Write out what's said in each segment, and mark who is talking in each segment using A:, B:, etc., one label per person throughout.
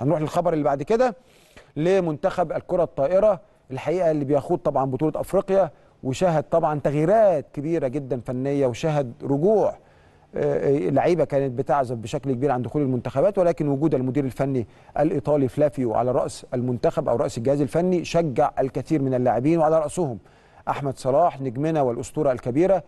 A: هنروح للخبر اللي بعد كده لمنتخب الكره الطائره الحقيقه اللي بيخوض طبعا بطوله افريقيا وشهد طبعا تغييرات كبيره جدا فنيه وشهد رجوع آه، آه، لعيبه كانت بتعزف بشكل كبير عن دخول المنتخبات ولكن وجود المدير الفني الايطالي فلافيو على راس المنتخب او راس الجهاز الفني شجع الكثير من اللاعبين وعلى راسهم احمد صلاح نجمنا والاسطوره الكبيره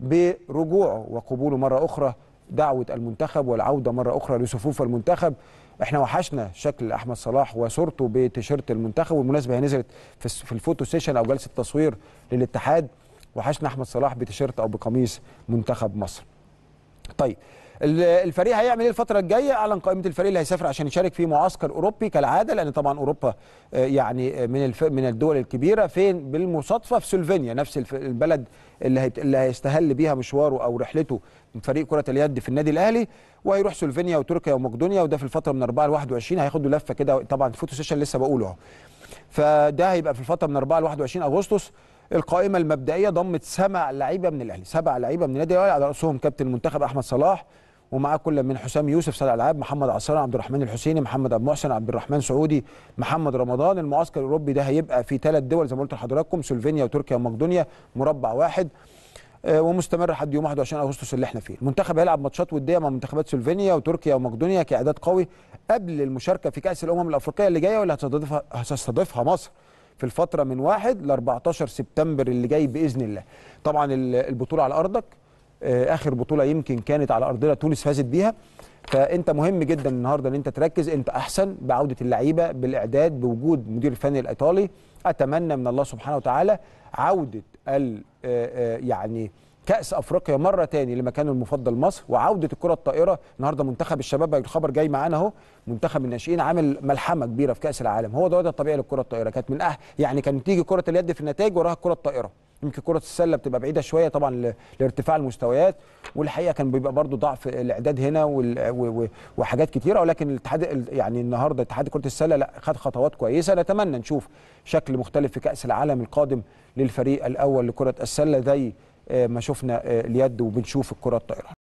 A: برجوعه وقبوله مره اخرى دعوه المنتخب والعوده مره اخرى لصفوف المنتخب احنا وحشنا شكل احمد صلاح وصورته بتيشيرت المنتخب والمناسبه هي نزلت في الفوتو سيشن او جلسه تصوير للاتحاد وحشنا احمد صلاح بتيشيرت او بقميص منتخب مصر طيب الفريق هيعمل ايه الفتره الجايه اعلن قائمه الفريق اللي هيسافر عشان يشارك في معسكر اوروبي كالعاده لان طبعا اوروبا آه، يعني آه، من الف... من الدول الكبيره فين بالمصادفه في سلوفينيا نفس البلد اللي هي... اللي هيستهل بيها مشواره او رحلته من فريق كره اليد في النادي الاهلي وهيروح سلوفينيا وتركيا ومقدونيا وده في الفتره من 4 ل 21 هياخدوا لفه كده طبعا فوتو سيشن لسه بقوله اهو فده هيبقى في الفتره من 4 ل 21 اغسطس القائمه المبدئيه ضمت سبع لعيبه من الاهلي سبع لعيبه من النادي الاهلي على راسهم كابتن المنتخب احمد صلاح ومعاه كل من حسام يوسف سيد العاب محمد عصام عبد الرحمن الحسيني محمد ابو محسن عبد الرحمن سعودي محمد رمضان المعسكر الاوروبي ده هيبقى في ثلاث دول زي ما قلت لحضراتكم سلوفينيا وتركيا ومقدونيا مربع واحد آه، ومستمر لحد يوم 21 اغسطس اللي احنا فيه المنتخب هيلعب ماتشات وديه مع منتخبات سلوفينيا وتركيا ومقدونيا كاعداد قوي قبل المشاركه في كاس الامم الافريقيه اللي جايه واللي هتستضيفها هتستضيفها مصر في الفتره من 1 ل 14 سبتمبر اللي جاي باذن الله طبعا البطوله على ارضك آه، اخر بطوله يمكن كانت على ارضنا تونس فازت بيها فانت مهم جدا النهارده ان انت تركز انت احسن بعوده اللعيبه بالاعداد بوجود مدير الفني الايطالي اتمنى من الله سبحانه وتعالى عوده ال آه، آه، يعني كاس افريقيا مره تاني لمكانه المفضل مصر وعوده الكره الطائره النهارده منتخب الشباب الخبر جاي معانا اهو منتخب الناشئين عامل ملحمه كبيره في كاس العالم هو ده الطبيعي للكره الطائره كانت من أهل يعني كانت تيجي كره اليد في النتائج وراها الكره الطائره يمكن كره السله بتبقى بعيده شويه طبعا لارتفاع المستويات والحقيقه كان بيبقى برضو ضعف الاعداد هنا وحاجات كتيره ولكن الاتحاد يعني النهارده اتحاد كره السله لا خد خطوات كويسه نتمنى نشوف شكل مختلف في كاس العالم القادم للفريق الاول لكره السله زي آه، ما شفنا آه، اليد وبنشوف الكره الطائره